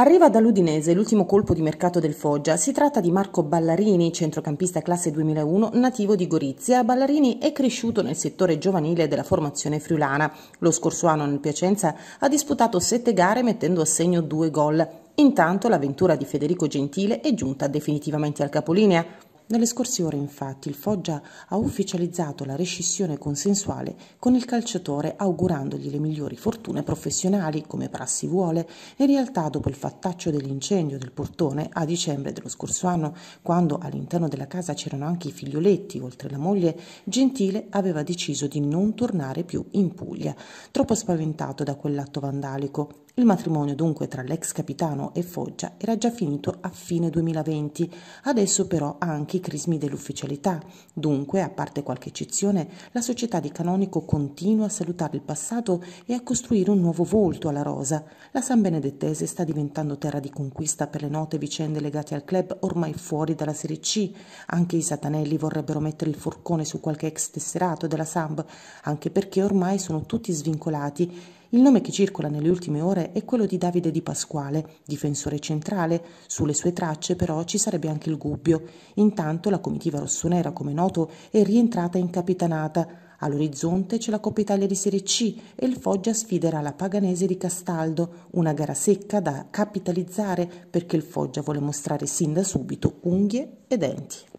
Arriva dall'Udinese l'ultimo colpo di mercato del Foggia. Si tratta di Marco Ballarini, centrocampista classe 2001, nativo di Gorizia. Ballarini è cresciuto nel settore giovanile della formazione friulana. Lo scorso anno nel Piacenza ha disputato sette gare mettendo a segno due gol. Intanto l'avventura di Federico Gentile è giunta definitivamente al capolinea. Nelle scorse ore, infatti, il Foggia ha ufficializzato la rescissione consensuale con il calciatore augurandogli le migliori fortune professionali, come prassi vuole. In realtà, dopo il fattaccio dell'incendio del portone a dicembre dello scorso anno, quando all'interno della casa c'erano anche i figlioletti, oltre la moglie, Gentile aveva deciso di non tornare più in Puglia, troppo spaventato da quell'atto vandalico il matrimonio dunque tra l'ex capitano e Foggia era già finito a fine 2020, adesso però ha anche i crismi dell'ufficialità. Dunque, a parte qualche eccezione, la società di Canonico continua a salutare il passato e a costruire un nuovo volto alla rosa. La San Benedettese sta diventando terra di conquista per le note vicende legate al club ormai fuori dalla Serie C. Anche i satanelli vorrebbero mettere il forcone su qualche ex tesserato della Samb, anche perché ormai sono tutti svincolati il nome che circola nelle ultime ore è quello di Davide Di Pasquale, difensore centrale. Sulle sue tracce però ci sarebbe anche il Gubbio. Intanto la comitiva rossonera, come noto, è rientrata in capitanata. All'orizzonte c'è la Coppa Italia di Serie C e il Foggia sfiderà la Paganese di Castaldo, una gara secca da capitalizzare perché il Foggia vuole mostrare sin da subito unghie e denti.